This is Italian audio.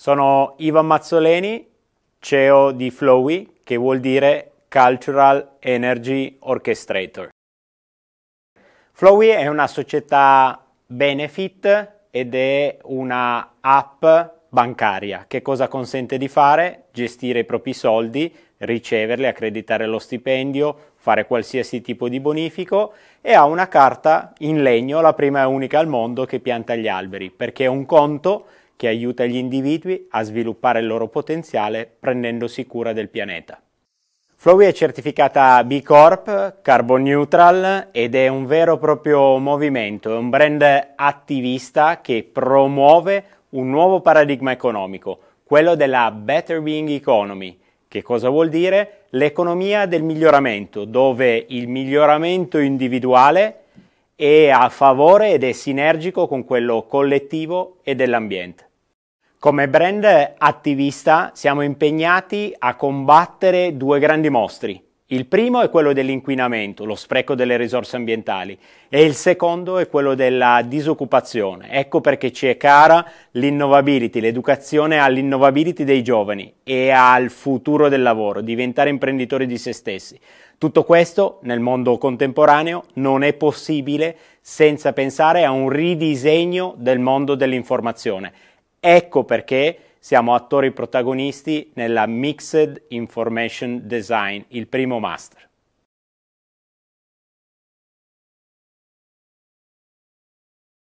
Sono Ivan Mazzoleni, CEO di Flowy, che vuol dire Cultural Energy Orchestrator. Flowy è una società benefit ed è una app bancaria. Che cosa consente di fare? Gestire i propri soldi, riceverli, accreditare lo stipendio, fare qualsiasi tipo di bonifico e ha una carta in legno, la prima e unica al mondo, che pianta gli alberi, perché è un conto che aiuta gli individui a sviluppare il loro potenziale prendendosi cura del pianeta. Flowy è certificata B Corp, carbon neutral ed è un vero e proprio movimento, è un brand attivista che promuove un nuovo paradigma economico, quello della Better Being Economy. Che cosa vuol dire? L'economia del miglioramento, dove il miglioramento individuale è a favore ed è sinergico con quello collettivo e dell'ambiente. Come brand attivista siamo impegnati a combattere due grandi mostri. Il primo è quello dell'inquinamento, lo spreco delle risorse ambientali e il secondo è quello della disoccupazione. Ecco perché ci è cara l'innovability, l'educazione all'innovability dei giovani e al futuro del lavoro, diventare imprenditori di se stessi. Tutto questo nel mondo contemporaneo non è possibile senza pensare a un ridisegno del mondo dell'informazione. Ecco perché siamo attori protagonisti nella Mixed Information Design, il primo master.